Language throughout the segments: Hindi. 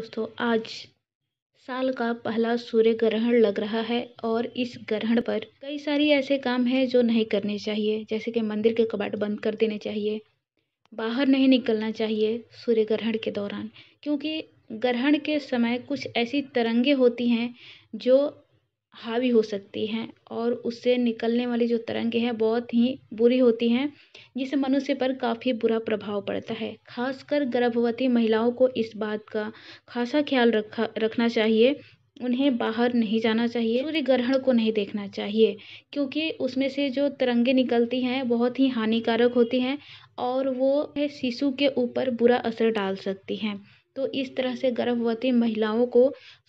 दोस्तों आज साल का पहला सूर्य ग्रहण लग रहा है और इस ग्रहण पर कई सारी ऐसे काम हैं जो नहीं करने चाहिए जैसे कि मंदिर के कबाट बंद कर देने चाहिए बाहर नहीं निकलना चाहिए सूर्य ग्रहण के दौरान क्योंकि ग्रहण के समय कुछ ऐसी तरंगे होती हैं जो हावी हो सकती हैं और उससे निकलने वाली जो तरंगे हैं बहुत ही बुरी होती हैं जिससे मनुष्य पर काफ़ी बुरा प्रभाव पड़ता है खासकर गर्भवती महिलाओं को इस बात का खासा ख्याल रखा रखना चाहिए उन्हें बाहर नहीं जाना चाहिए सूर्य ग्रहण को नहीं देखना चाहिए क्योंकि उसमें से जो तरंगे निकलती हैं बहुत ही हानिकारक होती हैं और वो शिशु के ऊपर बुरा असर डाल सकती हैं तो इस तरह से गर्भवती महिलाओं को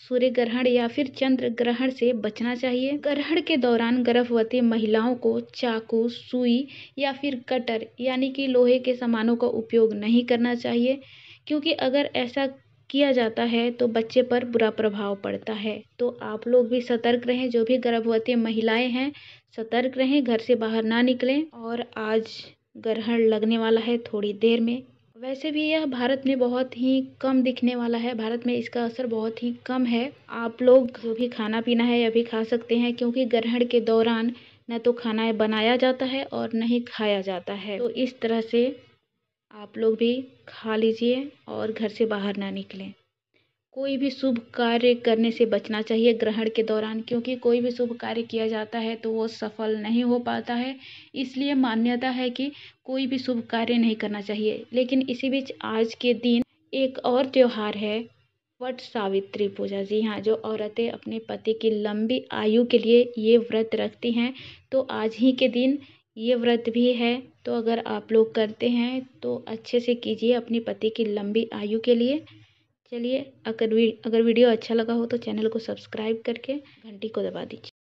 सूर्य ग्रहण या फिर चंद्र ग्रहण से बचना चाहिए ग्रहण के दौरान गर्भवती महिलाओं को चाकू सुई या फिर कटर यानी कि लोहे के सामानों का उपयोग नहीं करना चाहिए क्योंकि अगर ऐसा किया जाता है तो बच्चे पर बुरा प्रभाव पड़ता है तो आप लोग भी सतर्क रहें जो भी गर्भवती महिलाएं हैं सतर्क रहें घर से बाहर ना निकलें और आज ग्रहण लगने वाला है थोड़ी देर में वैसे भी यह भारत में बहुत ही कम दिखने वाला है भारत में इसका असर बहुत ही कम है आप लोग जो भी खाना पीना है यह भी खा सकते हैं क्योंकि ग्रहण के दौरान न तो खाना बनाया जाता है और न ही खाया जाता है तो इस तरह से आप लोग भी खा लीजिए और घर से बाहर ना निकलें कोई भी शुभ कार्य करने से बचना चाहिए ग्रहण के दौरान क्योंकि कोई भी शुभ कार्य किया जाता है तो वो सफल नहीं हो पाता है इसलिए मान्यता है कि कोई भी शुभ कार्य नहीं करना चाहिए लेकिन इसी बीच आज के दिन एक और त्यौहार है वट सावित्री पूजा जी हाँ जो औरतें अपने पति की लंबी आयु के लिए ये व्रत रखती हैं तो आज ही के दिन ये व्रत भी है तो अगर आप लोग करते हैं तो अच्छे से कीजिए अपने पति की लंबी आयु के लिए चलिए अगर वी अगर वीडियो अच्छा लगा हो तो चैनल को सब्सक्राइब करके घंटी को दबा दीजिए